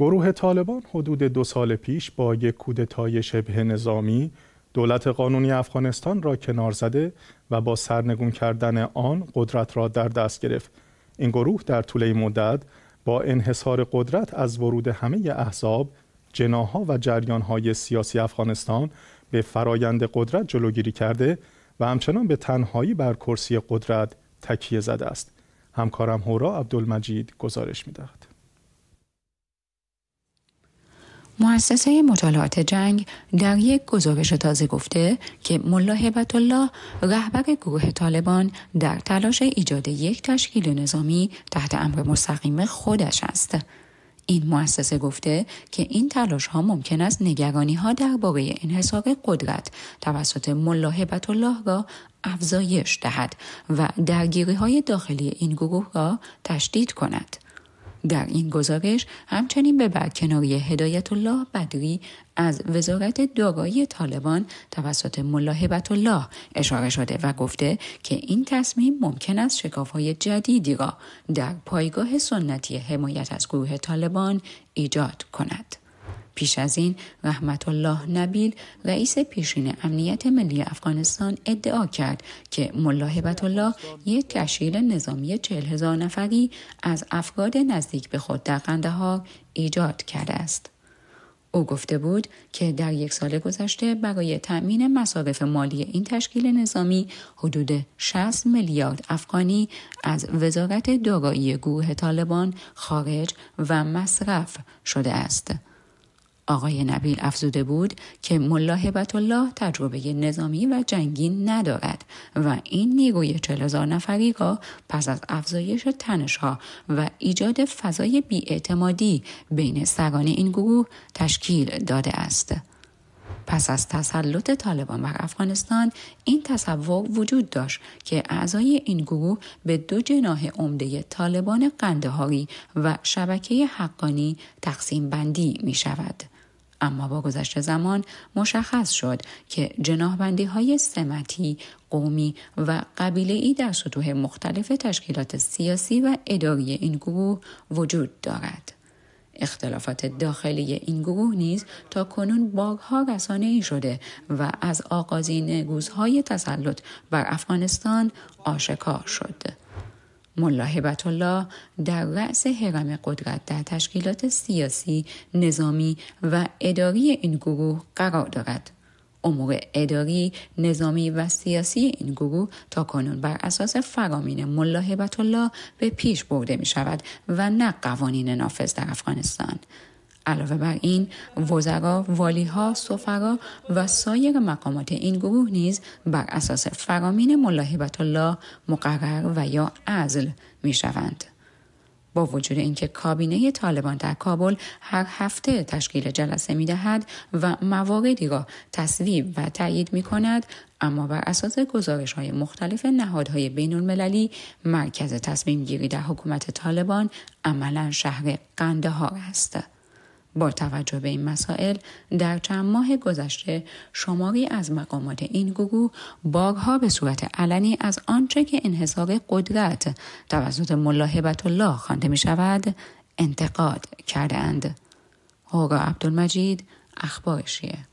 گروه طالبان حدود دو سال پیش با یک کودتای شبه نظامی دولت قانونی افغانستان را کنار زده و با سرنگون کردن آن قدرت را در دست گرفت. این گروه در طول مدت با انحصار قدرت از ورود همه احزاب، جناها و جریانهای سیاسی افغانستان به فرایند قدرت جلوگیری کرده و همچنان به تنهایی بر کرسی قدرت تکیه زده است. همکارم هورا عبدالمجید گزارش میدهد. مؤسسه مطالعات جنگ در یک گزارش تازه گفته که ملا هبت الله رهبر گروه طالبان در تلاش ایجاد یک تشکیل نظامی تحت امر مستقیم خودش است. این مؤسسه گفته که این تلاش ها ممکن است نگرانی ها درباره انحصار قدرت توسط ملا هبت الله را افزایش دهد و درگیری های داخلی این گروه را تشدید کند. در این گزارش همچنین به برکناری هدایت الله بدری از وزارت دارایی طالبان توسط ملاحبت الله اشاره شده و گفته که این تصمیم ممکن است های جدیدی را در پایگاه سنتی حمایت از گروه طالبان ایجاد کند. پیش از این رحمت الله نبیل رئیس پیشین امنیت ملی افغانستان ادعا کرد که ملا هبت الله یک تشکیل نظامی چهل هزار نفری از افراد نزدیک به خود در قندهار ایجاد کرده است. او گفته بود که در یک سال گذشته برای تأمین مصارف مالی این تشکیل نظامی حدود 60 میلیارد افغانی از وزارت دارایی گروه طالبان خارج و مصرف شده است. آقای نبیل افزوده بود که ملا الله تجربه نظامی و جنگی ندارد و این نیروی چلزار نفری را پس از افزایش تنشها و ایجاد فضای بیاعتمادی بین سران این گروه تشکیل داده است. پس از تسلط طالبان بر افغانستان این تصور وجود داشت که اعضای این گروه به دو جناه عمده طالبان قندهاری و شبکه حقانی تقسیم بندی می شود. اما با گذشت زمان مشخص شد که جناهبندی های سمتی، قومی و قبیله ای در سطوح مختلف تشکیلات سیاسی و اداری این گروه وجود دارد. اختلافات داخلی این گروه نیز تا کنون بارها رسانه ای شده و از آغازین روزهای تسلط بر افغانستان آشکار شد. ملا هبت الله در رأس حرم قدرت در تشکیلات سیاسی، نظامی و اداری این گروه قرار دارد. امور اداری، نظامی و سیاسی این گروه تا کنون بر اساس فرامین ملا الله به پیش برده می شود و نه قوانین نافذ در افغانستان. علاوه بر این وزرا والیها سفرا و سایر مقامات این گروه نیز بر اساس فرامین ملاحبت الله مقرر و یا عزل می شوند. با وجود اینکه کابینه طالبان در کابل هر هفته تشکیل جلسه می دهد و مواردی را تصویب و تایید می کند اما بر اساس گزارش های مختلف نهادهای بین المللی مرکز تصمیم گیری در حکومت طالبان عملا شهر قندهار است. با توجه به این مسائل در چند ماه گذشته شماری از مقامات این گروه بارها به صورت علنی از آنچه که انحصار قدرت توسط ملاحبت الله خوانده می شود انتقاد کردند. هورا عبدالمجید اخبارشیه